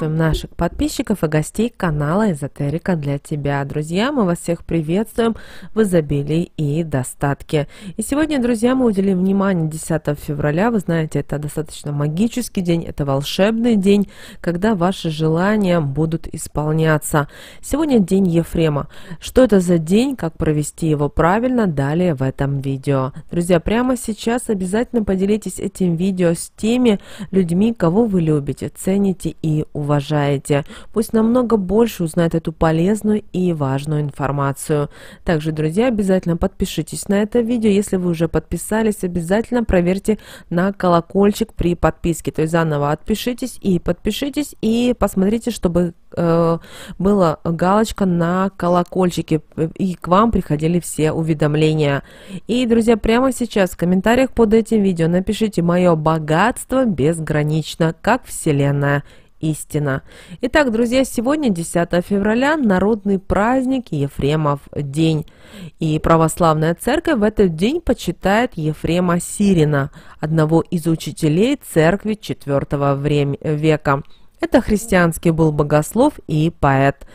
приветствуем наших подписчиков и гостей канала Эзотерика для тебя. Друзья, мы вас всех приветствуем в изобилии и достатке. И сегодня, друзья, мы уделим внимание 10 февраля. Вы знаете, это достаточно магический день, это волшебный день, когда ваши желания будут исполняться. Сегодня день Ефрема. Что это за день, как провести его правильно, далее в этом видео. Друзья, прямо сейчас обязательно поделитесь этим видео с теми людьми, кого вы любите, цените и уважаете уважаете. Пусть намного больше узнает эту полезную и важную информацию. Также, друзья, обязательно подпишитесь на это видео. Если вы уже подписались, обязательно проверьте на колокольчик при подписке. То есть заново отпишитесь и подпишитесь и посмотрите, чтобы э, была галочка на колокольчике и к вам приходили все уведомления. И, друзья, прямо сейчас в комментариях под этим видео напишите «Мое богатство безгранично, как Вселенная» истина. Итак, друзья, сегодня 10 февраля, народный праздник Ефремов день. И православная церковь в этот день почитает Ефрема Сирина, одного из учителей церкви IV века. Это христианский был богослов и поэт.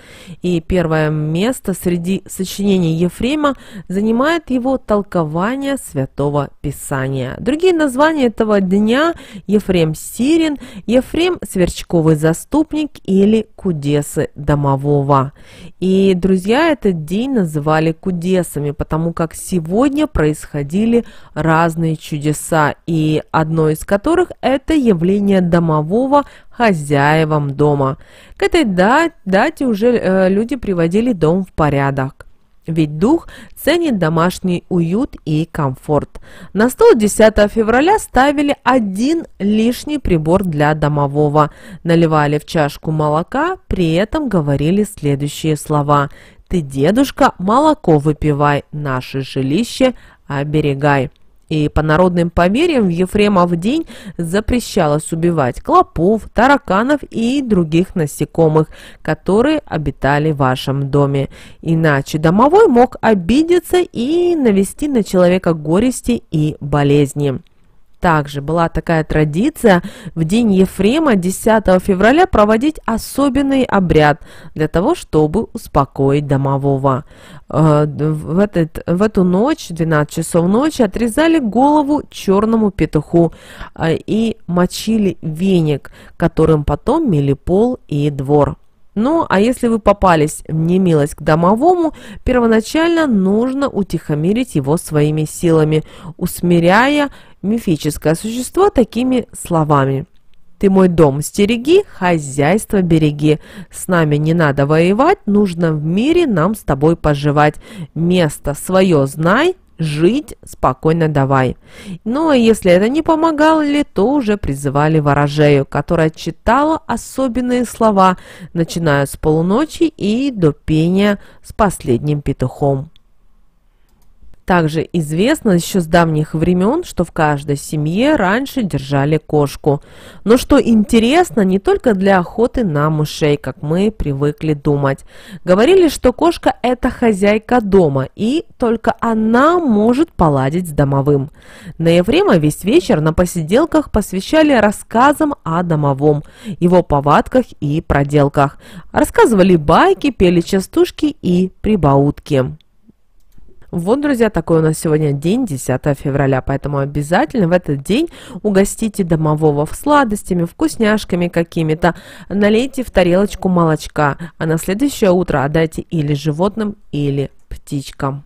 И первое место среди сочинений Ефрема занимает его толкование Святого Писания. Другие названия этого дня – Ефрем Сирин, Ефрем Сверчковый Заступник или Кудесы Домового. И, друзья, этот день называли Кудесами, потому как сегодня происходили разные чудеса, и одно из которых – это явление Домового – хозяевам дома. К этой дате уже э, люди приводили дом в порядок. Ведь дух ценит домашний уют и комфорт. На стол 10 февраля ставили один лишний прибор для домового. Наливали в чашку молока, при этом говорили следующие слова. «Ты, дедушка, молоко выпивай, наше жилище оберегай». И по народным поверьям в Ефремов день запрещалось убивать клопов, тараканов и других насекомых, которые обитали в вашем доме. Иначе домовой мог обидеться и навести на человека горести и болезни также была такая традиция в день Ефрема 10 февраля проводить особенный обряд для того, чтобы успокоить домового. Э, в, этот, в эту ночь, 12 часов ночи, отрезали голову черному петуху э, и мочили веник, которым потом мели пол и двор. Ну, а если вы попались в немилость к домовому, первоначально нужно утихомирить его своими силами, усмиряя мифическое существо такими словами. «Ты мой дом стереги, хозяйство береги. С нами не надо воевать, нужно в мире нам с тобой поживать. Место свое знай, жить спокойно давай. Но ну, а если это не помогало ли, то уже призывали ворожею, которая читала особенные слова, начиная с полуночи и до пения с последним петухом. Также известно еще с давних времен, что в каждой семье раньше держали кошку. Но что интересно, не только для охоты на мышей, как мы привыкли думать. Говорили, что кошка – это хозяйка дома, и только она может поладить с домовым. На Ефрема весь вечер на посиделках посвящали рассказам о домовом, его повадках и проделках. Рассказывали байки, пели частушки и прибаутки. Вот, друзья, такой у нас сегодня день, 10 февраля, поэтому обязательно в этот день угостите домового сладостями, вкусняшками какими-то, налейте в тарелочку молочка, а на следующее утро отдайте или животным, или птичкам.